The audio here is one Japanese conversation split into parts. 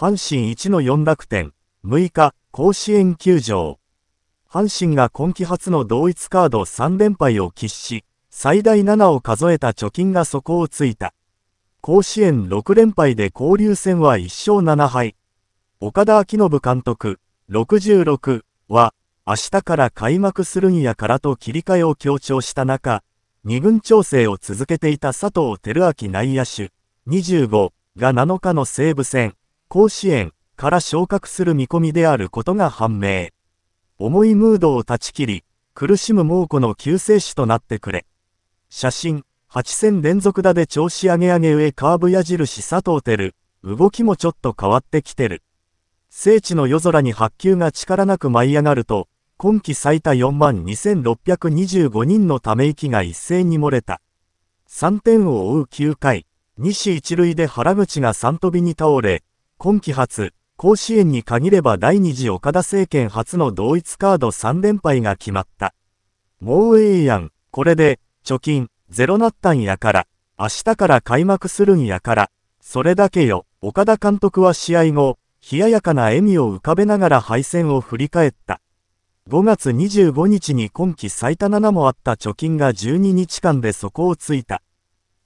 阪神1の4楽天、6日、甲子園球場。阪神が今季初の同一カード3連敗を喫し、最大7を数えた貯金が底をついた。甲子園6連敗で交流戦は1勝7敗。岡田昭信監督、66は、明日から開幕するんやからと切り替えを強調した中、2軍調整を続けていた佐藤輝明内野手、25が7日の西武戦、甲子園から昇格する見込みであることが判明。重いムードを断ち切り、苦しむ猛虎の救世主となってくれ。写真、8戦連続打で調子上げ上げ上カーブ矢印佐藤照、動きもちょっと変わってきてる。聖地の夜空に発球が力なく舞い上がると、今季最多4万2625人のため息が一斉に漏れた。3点を追う9回、西一塁で原口が3飛びに倒れ、今季初、甲子園に限れば第二次岡田政権初の同一カード3連敗が決まった。もうええやん、これで、貯金、ゼロなったんやから、明日から開幕するんやから、それだけよ、岡田監督は試合後、冷ややかな笑みを浮かべながら敗戦を振り返った。5月25日に今季最多7もあった貯金が12日間で底をついた。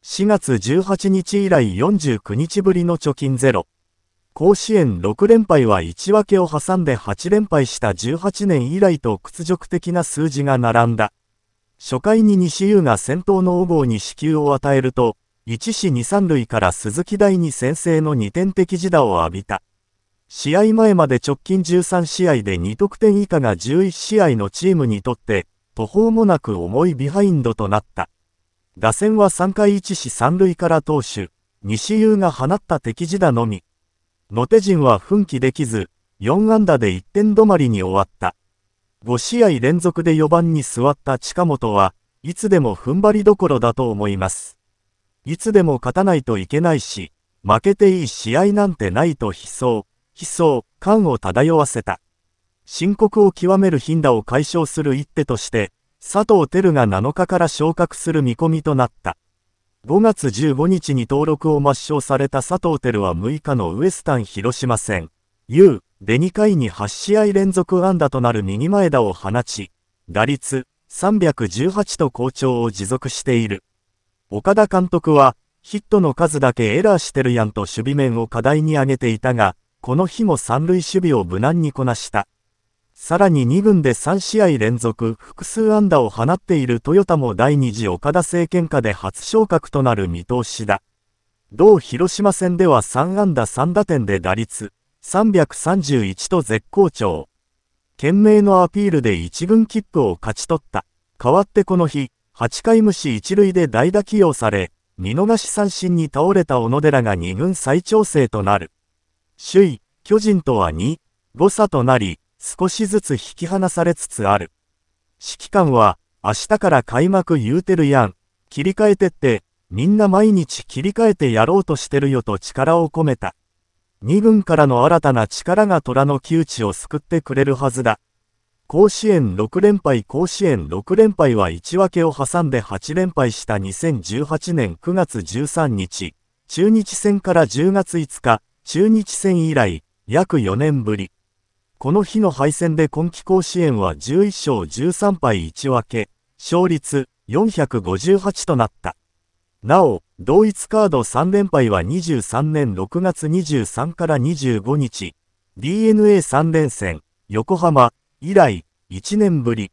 4月18日以来49日ぶりの貯金ゼロ。甲子園6連敗は1分けを挟んで8連敗した18年以来と屈辱的な数字が並んだ。初回に西優が先頭の小郷に支給を与えると、1死2三塁から鈴木大に先制の2点的自打を浴びた。試合前まで直近13試合で2得点以下が11試合のチームにとって、途方もなく重いビハインドとなった。打線は3回1死3塁から投手、西優が放った敵自打のみ。ロテんは奮起できず、4安打で1点止まりに終わった。5試合連続で4番に座った近本はいつでも踏ん張りどころだと思います。いつでも勝たないといけないし、負けていい試合なんてないと悲壮、悲壮、感を漂わせた。深刻を極める頻打を解消する一手として、佐藤輝が7日から昇格する見込みとなった。5月15日に登録を抹消された佐藤輝は6日のウエスタン広島戦 U で2回に8試合連続安打となる右前田を放ち打率318と好調を持続している岡田監督はヒットの数だけエラーしてるやんと守備面を課題に挙げていたがこの日も三塁守備を無難にこなしたさらに2軍で3試合連続複数安打を放っているトヨタも第2次岡田政権下で初昇格となる見通しだ。同広島戦では3安打3打点で打率331と絶好調。懸命のアピールで1軍切符を勝ち取った。代わってこの日、8回無視1塁で代打起用され、見逃し三振に倒れた小野寺が2軍再調整となる。首位、巨人とは2、誤差となり、少しずつ引き離されつつある。指揮官は、明日から開幕言うてるやん。切り替えてって、みんな毎日切り替えてやろうとしてるよと力を込めた。2軍からの新たな力が虎の窮地を救ってくれるはずだ。甲子園6連敗甲子園6連敗は1分けを挟んで8連敗した2018年9月13日、中日戦から10月5日、中日戦以来、約4年ぶり。この日の敗戦で今季甲子園は11勝13敗1分け、勝率458となった。なお、同一カード3連敗は23年6月23から25日、DNA3 連戦、横浜、以来、1年ぶり。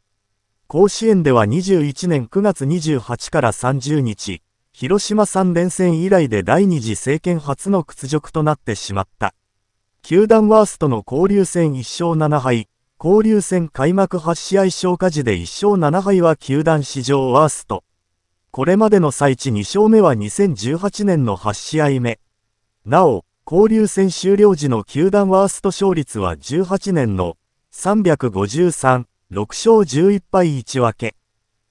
甲子園では21年9月28から30日、広島3連戦以来で第二次政権初の屈辱となってしまった。球団ワーストの交流戦1勝7敗、交流戦開幕8試合消化時で1勝7敗は球団史上ワースト。これまでの最地2勝目は2018年の8試合目。なお、交流戦終了時の球団ワースト勝率は18年の353、6勝11敗1分け。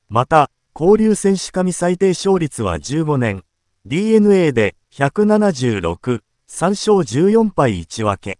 また、交流戦しかみ最低勝率は15年、DNA で176、3勝14敗1分け。